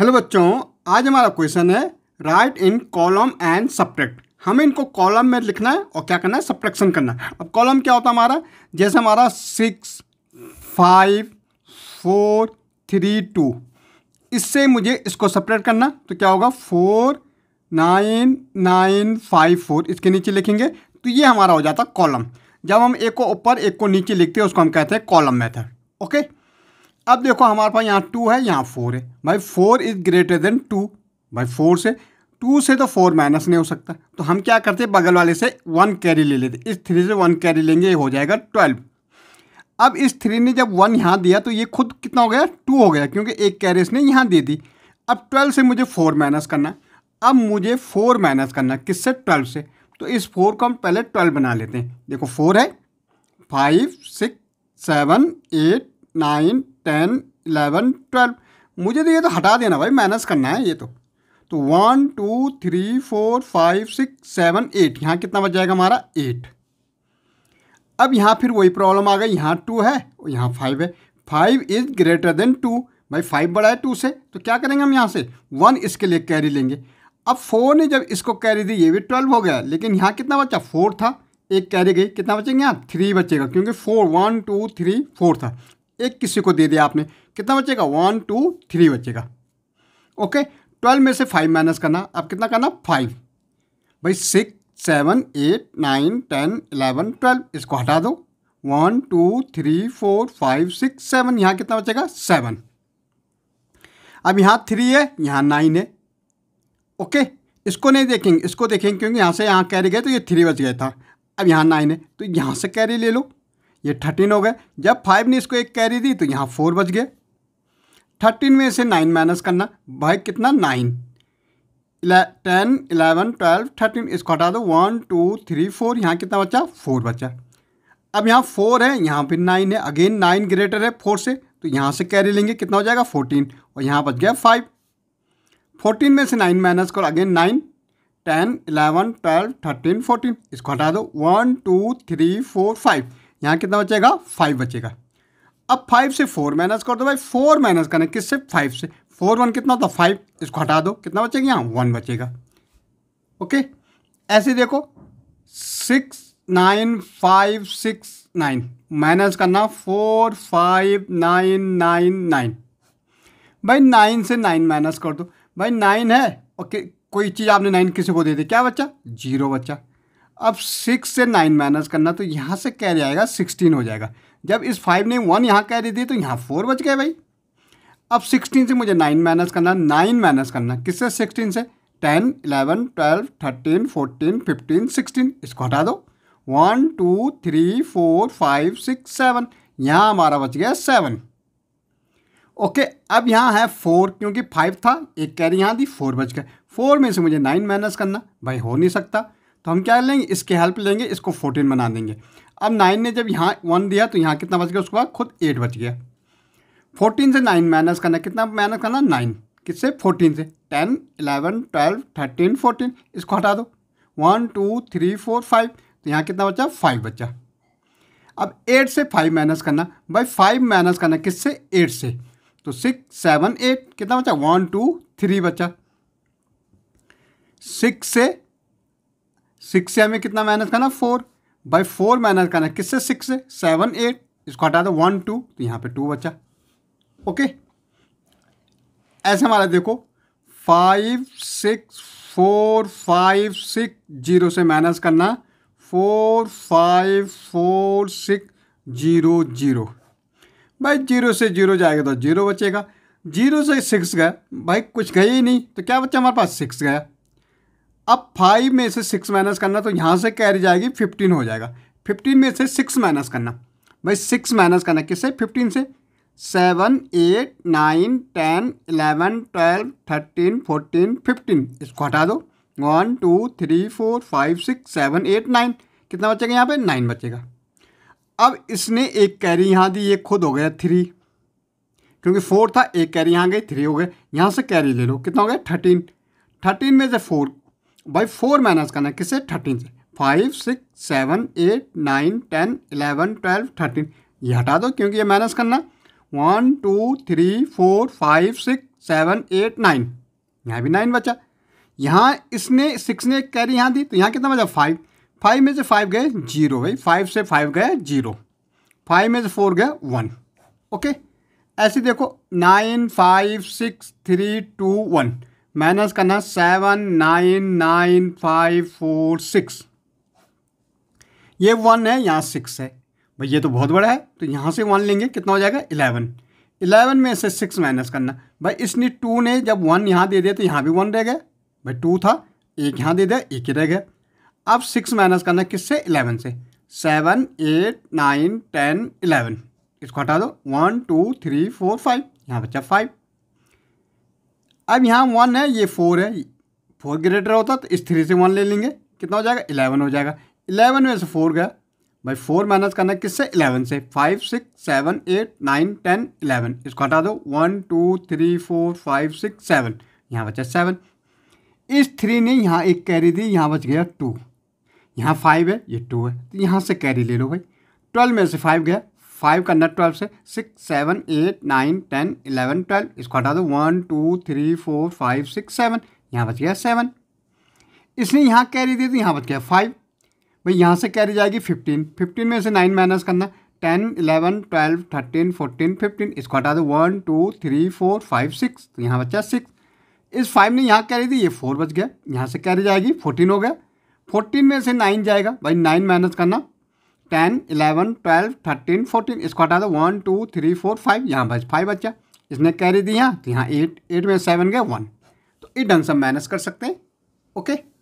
hello बच्चों आज हमारा क्वेश्चन है write in column and subtract हमें इनको कॉलम में लिखना है और क्या करना है सब्ट्रैक्शन करना है अब कॉलम क्या होता है हमारा जैसे हमारा six five four three two इससे मुझे इसको सप्रेट करना तो क्या होगा four nine nine five four इसके नीचे लिखेंगे तो ये हमारा हो जाता कॉलम जब हम एक को ऊपर एक को नीचे लिखते हैं उसको हम कहते हैं कॉलम मेथड ओके अब देखो हमारे पास यहाँ टू है यहाँ फोर है भाई four is greater than two भाई फोर से टू से तो फोर माइनस नहीं हो सकता तो हम क्या करते बगल वाले से वन कैरी ले लेते इस थ्री से वन कैरी लेंगे ये हो जाएगा ट्वेल्व अब इस थ्री ने जब वन यहाँ दिया तो ये खुद कितना हो गया टू हो गया क्योंकि एक कैरी इसने यहाँ दे दी अब ट्वेल्व से मुझे फोर माइनस करना अब मुझे फोर माइनस करना किससे ट्वेल्व से तो इस फोर को हम पहले ट्वेल्व बना लेते हैं देखो फोर है five six seven eight nine ten eleven twelve मुझे तो ये तो हटा देना भाई माइनस करना है ये तो तो one two three four five six seven eight यहाँ कितना बच जाएगा हमारा एट अब यहाँ फिर वही प्रॉब्लम आ गई यहाँ टू है और यहाँ फाइव है five is greater than two भाई फाइव बड़ा है टू से तो क्या करेंगे हम यहाँ से वन इसके लिए कैरी लेंगे अब फोर ने जब इसको कैरी दी ये भी ट्वेल्व हो गया लेकिन यहाँ कितना बचा फोर था एक कैरी गई कितना बचेंगे यहाँ थ्री बचेगा क्योंकि four one two three four था एक किसी को दे दिया आपने कितना बचेगा वन टू थ्री बचेगा ओके ट्वेल्व में से फाइव माइनस करना अब कितना करना फाइव भाई six seven eight nine ten eleven twelve इसको हटा दो one two three four five six seven यहाँ कितना बचेगा सेवन अब यहाँ थ्री है यहाँ नाइन है ओके इसको नहीं देखेंगे इसको देखेंगे क्योंकि यहाँ से यहाँ कैरी गए तो ये थ्री बच गया था अब यहाँ नाइन है तो यहाँ से कैरी ले लो ये थर्टीन हो गए जब फाइव ने इसको एक कैरी दी तो यहाँ फोर बच गए थर्टीन में से नाइन माइनस करना भाई कितना nine ten eleven twelve thirteen इसको हटा दो वन टू थ्री फोर यहाँ कितना बचा फोर बचा अब यहाँ फोर है यहाँ पर नाइन है अगेन नाइन ग्रेटर है फोर से तो यहाँ से कैरी लेंगे कितना हो जाएगा फोर्टीन और यहाँ बच गया फाइव फोर्टीन में से नाइन माइनस करो again nine ten eleven twelve thirteen fourteen इसको हटा दो one two three four five यहाँ कितना बचेगा फाइव बचेगा अब फाइव से फोर माइनस कर दो भाई फोर माइनस करना किससे फाइव से फोर वन कितना होता फाइव इसको हटा दो कितना बचेगा यहाँ वन बचेगा ओके ऐसे देखो six nine five six nine minus करना four five nine nine nine भाई नाइन से नाइन माइनस कर दो भाई नाइन है ओके कोई चीज़ आपने नाइन किसी को दे दी क्या बच्चा जीरो बच्चा अब सिक्स से नाइन माइनस करना तो यहाँ से कैरी आएगा सिक्सटीन हो जाएगा जब इस फाइव ने वन यहाँ कैरी दी तो यहाँ फोर बच गए भाई अब सिक्सटीन से मुझे नाइन माइनस करना नाइन माइनस करना किससे सिक्सटीन से ten eleven twelve thirteen fourteen fifteen sixteen इसको हटा दो one two three four five six seven यहाँ हमारा बच गया सेवन ओके अब यहाँ है फोर क्योंकि फाइव था एक कैरी यहाँ दी फोर बच गए फोर में से मुझे नाइन माइनस करना भाई हो नहीं सकता तो हम क्या लेंगे इसके हेल्प लेंगे इसको फोर्टीन बना देंगे अब नाइन ने जब यहाँ वन दिया तो यहाँ कितना बच गया उसके बाद खुद एट बच गया फोर्टीन से नाइन माइनस करना कितना माइनस करना नाइन किससे फोर्टीन से ten eleven twelve thirteen fourteen इसको हटा दो one two three four five तो यहाँ कितना बचा फाइव बचा अब एट से फाइव माइनस करना भाई फाइव माइनस करना किससे एट से तो सिक्स सेवन एट कितना बचा वन टू थ्री बचा सिक्स से सिक्स से हमें कितना माइनस करना फोर बाई फोर माइनस करना किससे सिक्स से सेवन एट इसको हटा दो वन टू तो यहाँ पे टू बचा ओके ऐसे हमारा देखो five six four five six zero से माइनस करना four five four six zero zero भाई जीरो से जीरो जाएगा तो जीरो बचेगा जीरो से सिक्स गया भाई कुछ गया ही नहीं तो क्या बच्चा हमारे पास सिक्स गया अब फाइव में से सिक्स माइनस करना तो यहाँ से कैरी जाएगी फिफ्टीन हो जाएगा फिफ्टीन में से सिक्स माइनस करना भाई सिक्स माइनस करना किससे फिफ्टीन से seven eight nine ten eleven twelve thirteen fourteen fifteen इसको हटा दो one two three four five six seven eight nine कितना बचेगा यहाँ पे नाइन बचेगा अब इसने एक कैरी यहाँ दी ये खुद हो गया थ्री क्योंकि फोर था एक कैरी यहाँ गई थ्री हो गए यहाँ से कैरी ले लो कितना हो गया थर्टीन थर्टीन में से फोर भाई फोर माइनस करना है किसे थर्टीन से five six seven eight nine ten eleven twelve thirteen ये हटा दो क्योंकि ये माइनस करना one two three four five six seven eight nine यहाँ भी नाइन बचा यहाँ इसने सिक्स ने कैरी यहाँ दी तो यहाँ कितना बचा फाइव फाइव में से फाइव गए जीरो भाई फाइव से फाइव गए जीरो फाइव में से फोर गए वन ओके ऐसे देखो nine five six three two one minus करना seven nine nine five four six ये वन है यहाँ सिक्स है भाई ये तो बहुत बड़ा है तो यहाँ से वन लेंगे कितना हो जाएगा इलेवन इलेवन में से सिक्स माइनस करना भाई इसने टू ने जब वन यहाँ दे दिया तो यहाँ भी वन रह गया भाई टू था एक यहाँ दे दिया एक ही रह गया अब सिक्स माइनस करना किससे इलेवन से seven eight nine ten eleven इसको हटा दो one two three four five यहाँ बच्चा फाइव अब यहाँ वन है ये फोर है फोर ग्रेटर होता तो इस थ्री से वन ले लेंगे कितना हो जाएगा इलेवन हो जाएगा इलेवन में से फोर गया भाई फोर माइनस करना किससे इलेवन से five six seven eight nine ten eleven इसको हटा दो one two three four five six seven यहाँ बचा सेवन इस थ्री ने यहाँ एक कैरी दी यहाँ बच गया टू यहाँ फाइव है ये टू है तो यहाँ से कैरी ले लो भाई ट्वेल्व में से फाइव गया फाइव करना ट्वेल्व से six seven eight nine ten eleven twelve इसको हटा दो one two three four five six seven यहाँ बच गया सेवन इसने यहाँ कैरी दी तो यहाँ बच गया फाइव भाई यहाँ से कैरी जाएगी फिफ्टीन फिफ्टीन में से नाइन माइनस करना ten eleven twelve thirteen fourteen fifteen इसको हटा दो one two three four five six तो यहाँ बचा सिक्स इस फाइव ने यहाँ कैरी दी ये फोर बच गया यहाँ से कैरी जाएगी फोर्टीन हो गया फोर्टीन में से नाइन जाएगा भाई नाइन माइनस करना ten eleven twelve thirteen fourteen इसको हटा दो one two three four five यहाँ बच फाइव बच्चा इसने कैरी दिया यहाँ तो यहाँ एट एट में सेवन गया वन तो एट आंसर माइनस कर सकते हैं ओके